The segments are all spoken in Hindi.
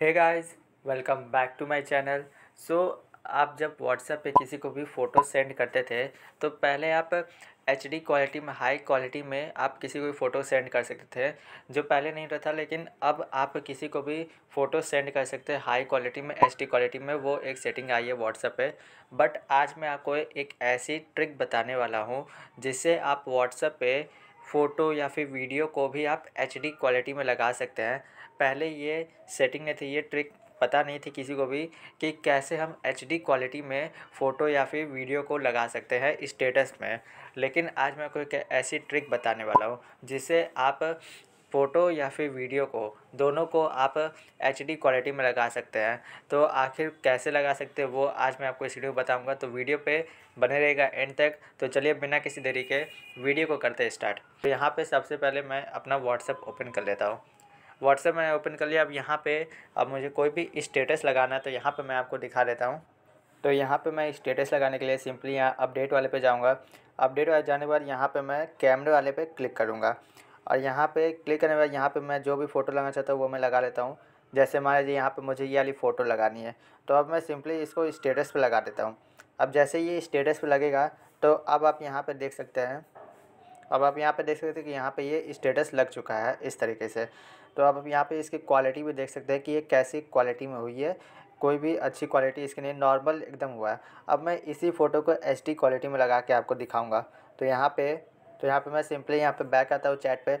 hey guys welcome back to my channel so आप जब व्हाट्सएप पे किसी को भी फ़ोटो सेंड करते थे तो पहले आप एच डी क्वालिटी में हाई क्वालिटी में आप किसी को भी फ़ोटो सेंड कर सकते थे जो पहले नहीं रहता लेकिन अब आप किसी को भी फ़ोटो सेंड कर सकते हैं हाई क्वालिटी में एच डी क्वालिटी में वो एक सेटिंग आई है व्हाट्सएप पे बट आज मैं आपको एक ऐसी ट्रिक बताने वाला हूँ जिससे आप व्हाट्सएप पे फ़ोटो या फिर वीडियो को भी आप एच डी क्वालिटी में लगा सकते हैं पहले ये सेटिंग नहीं थी ये ट्रिक पता नहीं थी किसी को भी कि कैसे हम एच डी क्वालिटी में फ़ोटो या फिर वीडियो को लगा सकते हैं स्टेटस में लेकिन आज मैं कोई ऐसी ट्रिक बताने वाला हूँ जिससे आप फ़ोटो या फिर वीडियो को दोनों को आप एच डी क्वालिटी में लगा सकते हैं तो आखिर कैसे लगा सकते हैं वो आज मैं आपको इस वीडियो बताऊंगा बताऊँगा तो वीडियो पे बने रहेगा एंड तक तो चलिए बिना किसी देरी के वीडियो को करते हैं स्टार्ट तो यहाँ पे सबसे पहले मैं अपना व्हाट्सअप ओपन कर लेता हूँ व्हाट्सअप मैंने ओपन कर लिया अब यहाँ पर अब मुझे कोई भी स्टेटस लगाना है तो यहाँ पर मैं आपको दिखा देता हूँ तो यहाँ पर मैं स्टेटस लगाने के लिए सिंपली यहाँ अपडेट वाले पर जाऊँगा अपडेट वाले जाने के बाद यहाँ पर मैं कैमरे वाले पर क्लिक करूँगा और यहाँ पे क्लिक करने के बाद यहाँ पे मैं जो भी फ़ोटो लगाना चाहता हूँ वो मैं लगा लेता हूँ जैसे मान लीजिए यहाँ पे मुझे ये वाली फ़ोटो लगानी है तो अब मैं सिंपली इसको स्टेटस पे लगा देता हूँ अब जैसे ये स्टेटस पे लगेगा तो अब आप यहाँ पे देख सकते हैं अब आप यहाँ पे देख सकते हैं कि यहाँ पे ये स्टेटस लग चुका है इस तरीके से तो अब आप यहाँ पर इसकी क्वालिटी भी देख सकते हैं कि ये कैसी क्वालिटी में हुई है कोई भी अच्छी क्वालिटी इसके नहीं नॉर्मल एकदम हुआ है अब मैं इसी फ़ोटो को एच क्वालिटी में लगा के आपको दिखाऊँगा तो यहाँ पर तो यहाँ पे मैं सिंपली यहाँ पे बैक आता हूँ चैट पे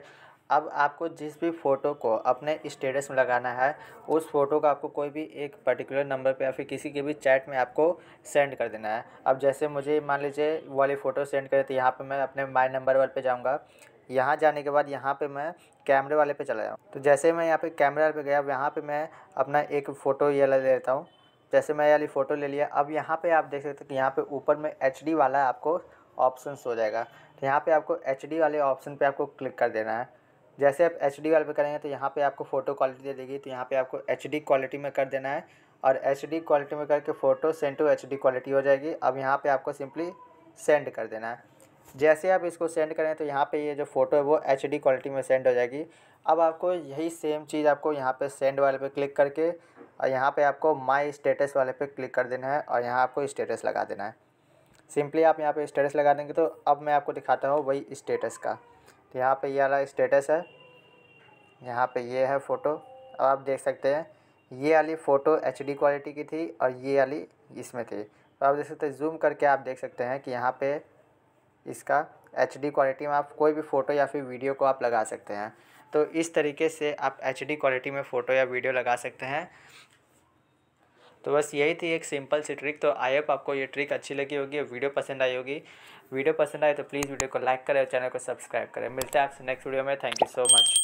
अब आपको जिस भी फ़ोटो को अपने स्टेटस में लगाना है उस फ़ोटो का आपको कोई भी एक पर्टिकुलर नंबर पे या फिर किसी के भी चैट में आपको सेंड कर देना है अब जैसे मुझे मान लीजिए वाली फ़ोटो सेंड करें तो यहाँ पे मैं अपने माई नंबर वाले पे जाऊँगा यहाँ जाने के बाद यहाँ पे मैं कैमरे वाले पे चला जाऊँ तो जैसे मैं यहाँ पर कैमरे वाले पे गया यहाँ पर मैं अपना एक फ़ोटो ये ले लेता हूँ जैसे मैं वाली फ़ोटो ले लिया अब यहाँ पे आप देख सकते हो कि यहाँ पे ऊपर में एच वाला आपको ऑप्शन हो जाएगा तो यहाँ पे आपको एच वाले ऑप्शन पे आपको क्लिक कर देना है जैसे आप एच वाले पे करेंगे तो यहाँ पे आपको फ़ोटो क्वालिटी दे देगी तो यहाँ पे आपको एच क्वालिटी में कर देना है और एच क्वालिटी में करके फ़ोटो सेंड टू एच क्वालिटी हो जाएगी अब यहाँ पर आपको सिंपली सेंड कर देना है जैसे आप इसको सेंड करें तो यहाँ पर ये जो फ़ोटो है वो एच क्वालिटी में सेंड हो जाएगी अब आपको यही सेम चीज़ आपको यहाँ पर सेंड वाले पर क्लिक करके और यहाँ पे आपको माय स्टेटस वाले पे क्लिक कर देना है और यहाँ आपको स्टेटस लगा देना है सिंपली आप यहाँ पे स्टेटस लगा देंगे तो अब मैं आपको दिखाता हूँ वही स्टेटस का तो यहाँ पे ये वाला स्टेटस है यहाँ पे ये है फ़ोटो अब आप देख सकते हैं ये वाली फ़ोटो एच क्वालिटी की थी और ये वाली इसमें थी तो आप देख सकते हैं जूम करके आप देख सकते हैं कि यहाँ पर इसका एच क्वालिटी में आप कोई भी फ़ोटो या फिर वीडियो को आप लगा सकते हैं तो इस तरीके से आप एच क्वालिटी में फ़ोटो या वीडियो लगा सकते हैं तो बस यही थी एक सिंपल सी ट्रिक तो आई होप आपको ये ट्रिक अच्छी लगी होगी वीडियो पसंद आई होगी वीडियो पसंद आए तो प्लीज़ वीडियो को लाइक करें और चैनल को सब्सक्राइब करें मिलते हैं आपसे नेक्स्ट वीडियो में थैंक यू सो मच